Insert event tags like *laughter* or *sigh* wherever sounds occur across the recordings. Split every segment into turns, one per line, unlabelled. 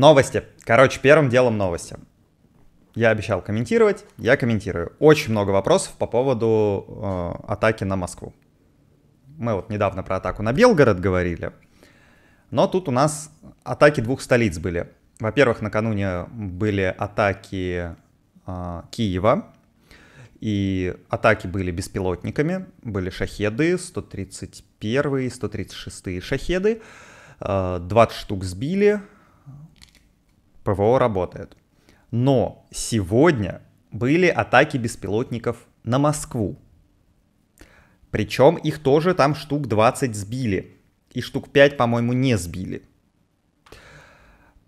Новости. Короче, первым делом новости. Я обещал комментировать, я комментирую. Очень много вопросов по поводу э, атаки на Москву. Мы вот недавно про атаку на Белгород говорили, но тут у нас атаки двух столиц были. Во-первых, накануне были атаки э, Киева, и атаки были беспилотниками, были шахеды, 131 136 шахеды, э, 20 штук сбили, ПВО работает. Но сегодня были атаки беспилотников на Москву. Причем их тоже там штук 20 сбили. И штук 5, по-моему, не сбили.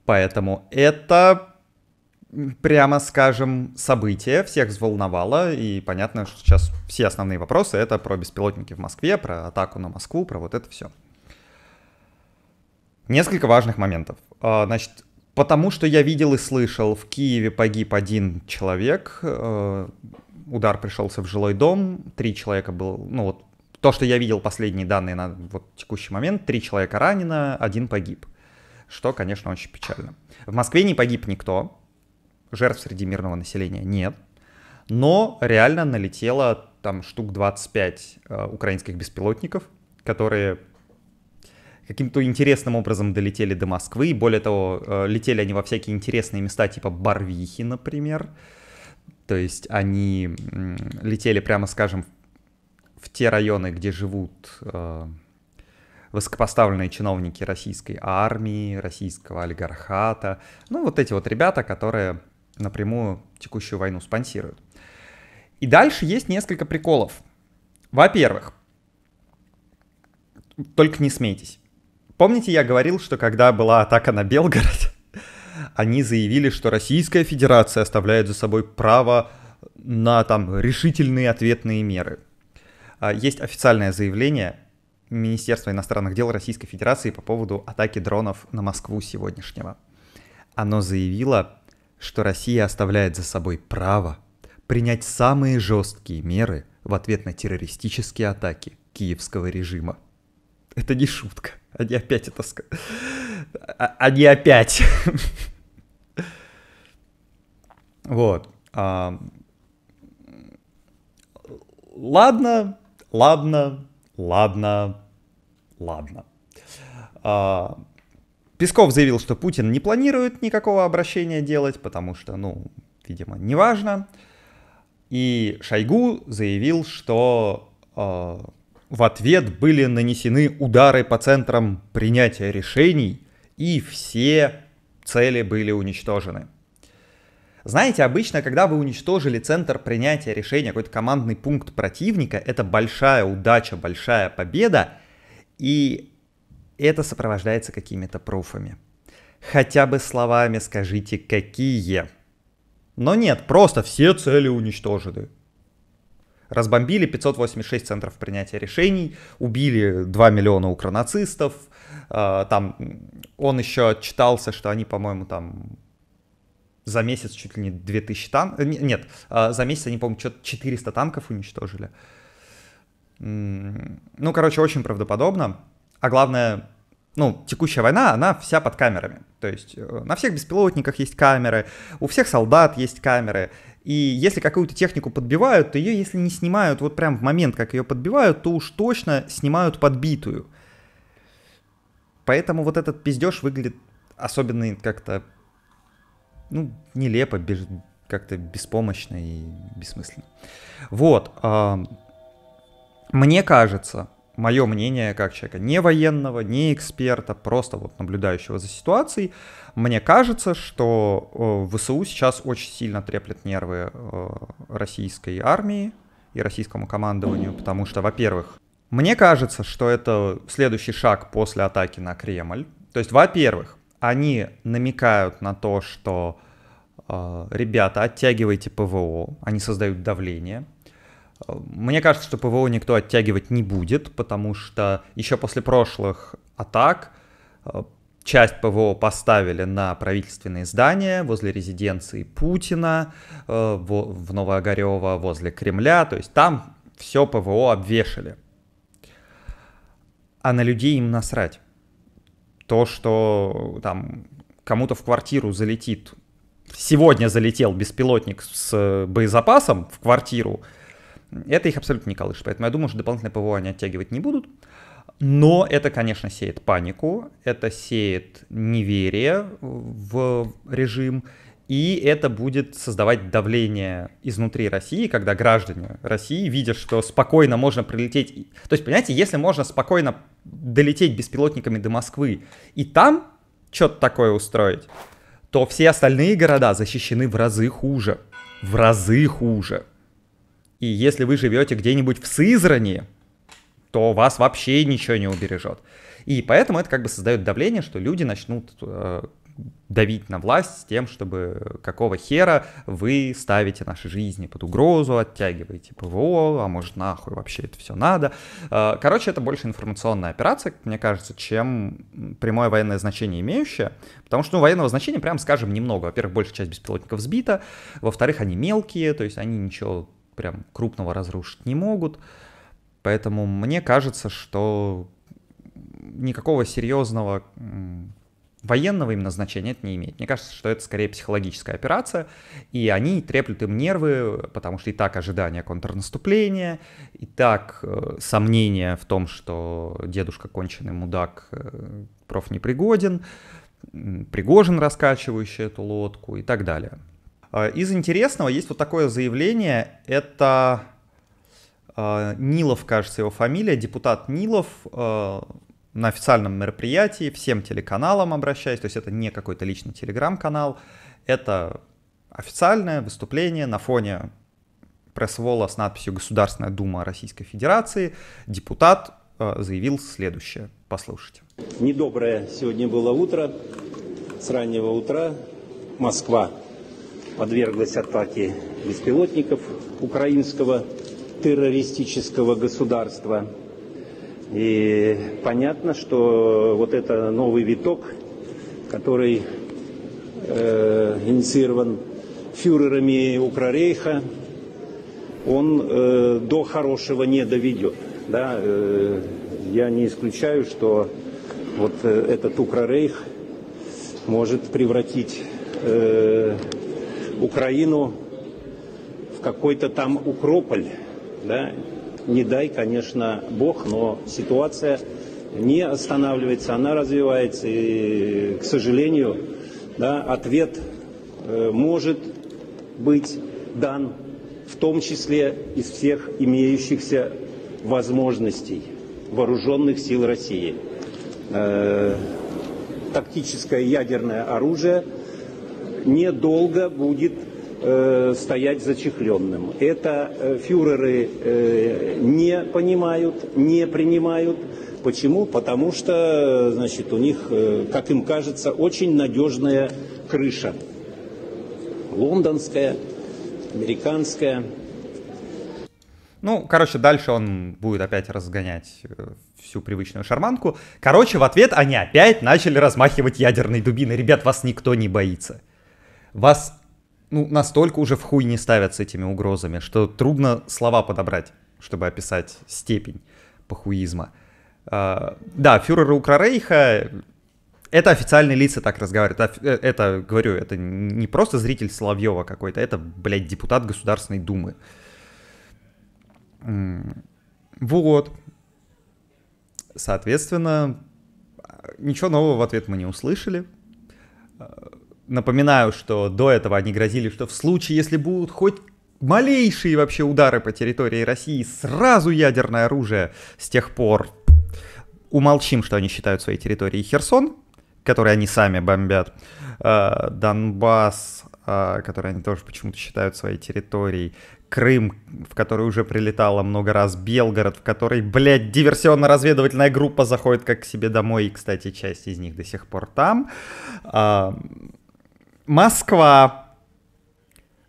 Поэтому это, прямо скажем, событие всех взволновало. И понятно, что сейчас все основные вопросы это про беспилотники в Москве, про атаку на Москву, про вот это все. Несколько важных моментов. А, значит, Потому что я видел и слышал, в Киеве погиб один человек, э, удар пришелся в жилой дом, три человека было, ну вот то, что я видел последние данные на вот текущий момент, три человека ранено, один погиб, что, конечно, очень печально. В Москве не погиб никто, жертв среди мирного населения нет, но реально налетело там штук 25 э, украинских беспилотников, которые каким-то интересным образом долетели до Москвы. И более того, э, летели они во всякие интересные места, типа Барвихи, например. То есть они летели, прямо скажем, в те районы, где живут э, высокопоставленные чиновники российской армии, российского олигархата. Ну, вот эти вот ребята, которые напрямую текущую войну спонсируют. И дальше есть несколько приколов. Во-первых, только не смейтесь. Помните, я говорил, что когда была атака на Белгород, *laughs* они заявили, что Российская Федерация оставляет за собой право на там решительные ответные меры. А, есть официальное заявление Министерства иностранных дел Российской Федерации по поводу атаки дронов на Москву сегодняшнего. Оно заявило, что Россия оставляет за собой право принять самые жесткие меры в ответ на террористические атаки киевского режима. Это не шутка. Они опять это сказали. Они опять. Вот. Ладно, ладно, ладно, ладно. А, Песков заявил, что Путин не планирует никакого обращения делать, потому что, ну, видимо, неважно. И Шойгу заявил, что а, в ответ были нанесены удары по центрам принятия решений, и все цели были уничтожены. Знаете, обычно, когда вы уничтожили центр принятия решения, какой-то командный пункт противника, это большая удача, большая победа, и это сопровождается какими-то пруфами. Хотя бы словами скажите, какие. Но нет, просто все цели уничтожены разбомбили 586 центров принятия решений, убили 2 миллиона укранацистов, а, там он еще читался, что они, по-моему, там за месяц чуть ли не 2000 танков, э, нет, а, за месяц они, по-моему, что 400 танков уничтожили. Ну, короче, очень правдоподобно. А главное, ну, текущая война, она вся под камерами. То есть э, на всех беспилотниках есть камеры, у всех солдат есть камеры. И если какую-то технику подбивают, то ее, если не снимают вот прям в момент, как ее подбивают, то уж точно снимают подбитую. Поэтому вот этот пиздеж выглядит особенно как-то, ну, нелепо, как-то беспомощно и бессмысленно. Вот. Мне кажется, мое мнение как человека, не военного, не эксперта, просто вот наблюдающего за ситуацией, мне кажется, что э, ВСУ сейчас очень сильно треплет нервы э, российской армии и российскому командованию, потому что, во-первых, мне кажется, что это следующий шаг после атаки на Кремль. То есть, во-первых, они намекают на то, что э, ребята, оттягивайте ПВО, они создают давление, мне кажется, что ПВО никто оттягивать не будет, потому что еще после прошлых атак э, часть ПВО поставили на правительственные здания возле резиденции Путина, э, в Новоогарево, возле Кремля, то есть там все ПВО обвешали. А на людей им насрать. То, что там кому-то в квартиру залетит, сегодня залетел беспилотник с э, боезапасом в квартиру, это их абсолютно не колышет. Поэтому я думаю, что дополнительное ПВО они оттягивать не будут. Но это, конечно, сеет панику, это сеет неверие в режим, и это будет создавать давление изнутри России, когда граждане России видят, что спокойно можно прилететь. То есть, понимаете, если можно спокойно долететь беспилотниками до Москвы и там что-то такое устроить, то все остальные города защищены в разы хуже. В разы хуже. И если вы живете где-нибудь в Сызрани, то вас вообще ничего не убережет. И поэтому это как бы создает давление, что люди начнут э, давить на власть с тем, чтобы какого хера вы ставите наши жизни под угрозу, оттягиваете ПВО, а может нахуй вообще это все надо. Э, короче, это больше информационная операция, мне кажется, чем прямое военное значение имеющее, потому что ну, военного значения, прям скажем, немного. Во-первых, большая часть беспилотников сбита, во-вторых, они мелкие, то есть они ничего прям крупного разрушить не могут. Поэтому мне кажется, что никакого серьезного военного именно значения это не имеет. Мне кажется, что это скорее психологическая операция, и они треплют им нервы, потому что и так ожидание контрнаступления, и так э, сомнения в том, что дедушка конченый мудак, э, проф непригоден, э, Пригожин раскачивающий эту лодку и так далее. А, из интересного есть вот такое заявление. Это а, Нилов, кажется, его фамилия, депутат Нилов а, на официальном мероприятии, всем телеканалам обращаюсь, то есть это не какой-то личный телеграм-канал, это официальное выступление на фоне пресс-вола с надписью «Государственная дума Российской Федерации» депутат заявил следующее. Послушайте.
Недоброе сегодня было утро. С раннего утра Москва подверглась атаке беспилотников украинского террористического государства. И понятно, что вот это новый виток, который э, инициирован фюрерами Украрейха, он э, до хорошего не доведет. Да? Э, я не исключаю, что вот э, этот Украрейх может превратить э, Украину в какой-то там укрополь, да, не дай, конечно, бог, но ситуация не останавливается, она развивается, и, к сожалению, да, ответ э, может быть дан в том числе из всех имеющихся возможностей вооруженных сил России. Э -э тактическое ядерное оружие – недолго будет э, стоять зачехленным. Это э, фюреры э, не понимают, не принимают. Почему? Потому что, значит, у них, э, как им кажется, очень надежная крыша. Лондонская, американская.
Ну, короче, дальше он будет опять разгонять всю привычную шарманку. Короче, в ответ они опять начали размахивать ядерной дубиной. Ребят, вас никто не боится вас ну, настолько уже в хуй не ставят с этими угрозами, что трудно слова подобрать, чтобы описать степень похуизма. А, да, фюреры Украрейха это официальные лица так разговаривают. Э, это, говорю, это не просто зритель Соловьева какой-то, это, блядь, депутат Государственной Думы. Вот. Соответственно, ничего нового в ответ мы не услышали. А, Напоминаю, что до этого они грозили, что в случае, если будут хоть малейшие вообще удары по территории России, сразу ядерное оружие. С тех пор умолчим, что они считают своей территорией Херсон, который они сами бомбят, э, Донбасс, э, который они тоже почему-то считают своей территорией, Крым, в который уже прилетало много раз, Белгород, в который, блядь, диверсионно-разведывательная группа заходит как к себе домой, и, кстати, часть из них до сих пор там. Москва,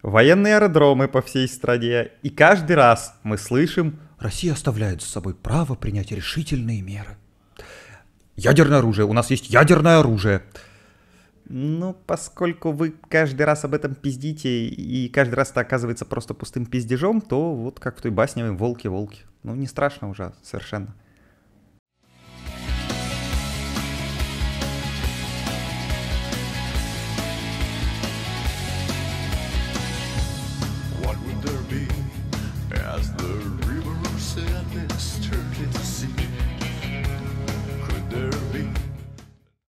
военные аэродромы по всей стране, и каждый раз мы слышим «Россия оставляет за собой право принять решительные меры». «Ядерное оружие! У нас есть ядерное оружие!» Ну, поскольку вы каждый раз об этом пиздите, и каждый раз это оказывается просто пустым пиздежом, то вот как в той басне «Волки-волки». Ну, не страшно уже совершенно.